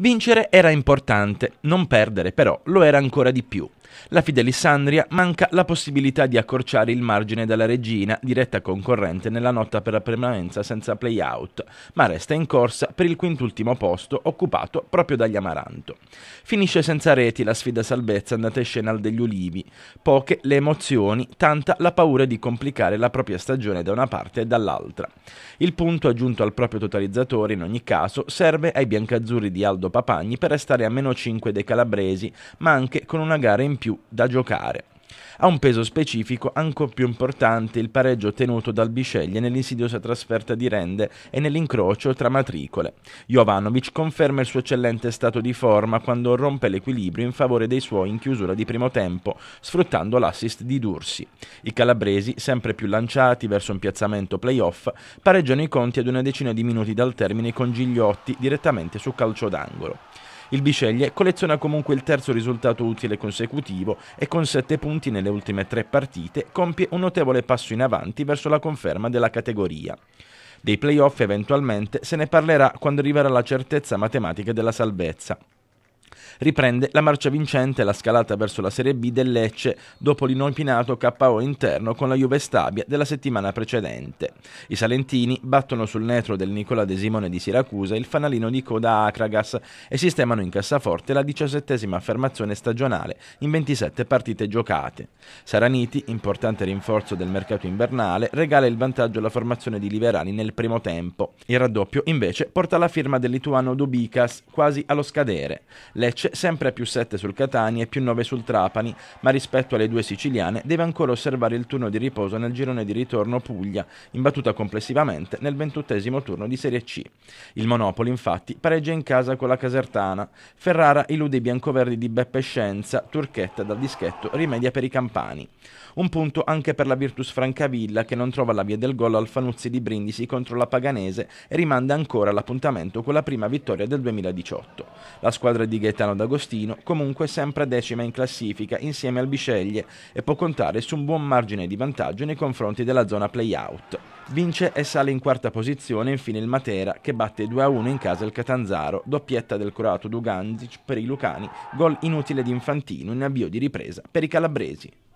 Vincere era importante, non perdere però lo era ancora di più. La Fidelissandria manca la possibilità di accorciare il margine dalla regina, diretta concorrente nella lotta per la permanenza senza playout, ma resta in corsa per il quintultimo posto occupato proprio dagli Amaranto. Finisce senza reti la sfida salvezza andata in scena al degli Ulivi. Poche le emozioni, tanta la paura di complicare la propria stagione da una parte e dall'altra. Il punto aggiunto al proprio totalizzatore in ogni caso serve ai biancazzurri di Aldo Papagni per restare a meno 5 dei calabresi, ma anche con una gara in più da giocare. Ha un peso specifico ancor più importante il pareggio ottenuto dal Bisceglie nell'insidiosa trasferta di Rende e nell'incrocio tra matricole. Jovanovic conferma il suo eccellente stato di forma quando rompe l'equilibrio in favore dei suoi in chiusura di primo tempo, sfruttando l'assist di Dursi. I calabresi, sempre più lanciati verso un piazzamento playoff, pareggiano i conti ad una decina di minuti dal termine con Gigliotti direttamente su calcio d'angolo. Il Biceglie colleziona comunque il terzo risultato utile consecutivo e con 7 punti nelle ultime tre partite compie un notevole passo in avanti verso la conferma della categoria. Dei playoff eventualmente se ne parlerà quando arriverà la certezza matematica della salvezza riprende la marcia vincente e la scalata verso la Serie B del Lecce dopo l'inopinato KO interno con la Juve Stabia della settimana precedente. I salentini battono sul netro del Nicola De Simone di Siracusa il fanalino di coda Acragas e sistemano in cassaforte la diciassettesima affermazione stagionale in 27 partite giocate. Saraniti, importante rinforzo del mercato invernale, regala il vantaggio alla formazione di Liverani nel primo tempo. Il raddoppio invece porta la firma del lituano Dubicas quasi allo scadere. Lecce Lecce, sempre più 7 sul Catania e più 9 sul Trapani, ma rispetto alle due siciliane deve ancora osservare il turno di riposo nel girone di ritorno Puglia, imbattuta complessivamente nel ventottesimo turno di Serie C. Il Monopoli infatti pareggia in casa con la Casertana, Ferrara illude i biancoverdi di Beppe Scienza, Turchetta dal dischetto rimedia per i Campani. Un punto anche per la Virtus Francavilla che non trova la via del gol al Fanuzzi di Brindisi contro la Paganese e rimanda ancora l'appuntamento con la prima vittoria del 2018. La squadra di Ghetti Gaetano D'Agostino, comunque sempre decima in classifica insieme al Bisceglie e può contare su un buon margine di vantaggio nei confronti della zona play-out. Vince e sale in quarta posizione infine il Matera che batte 2-1 in casa il Catanzaro, doppietta del croato Dugandic per i Lucani, gol inutile di Infantino in avvio di ripresa per i calabresi.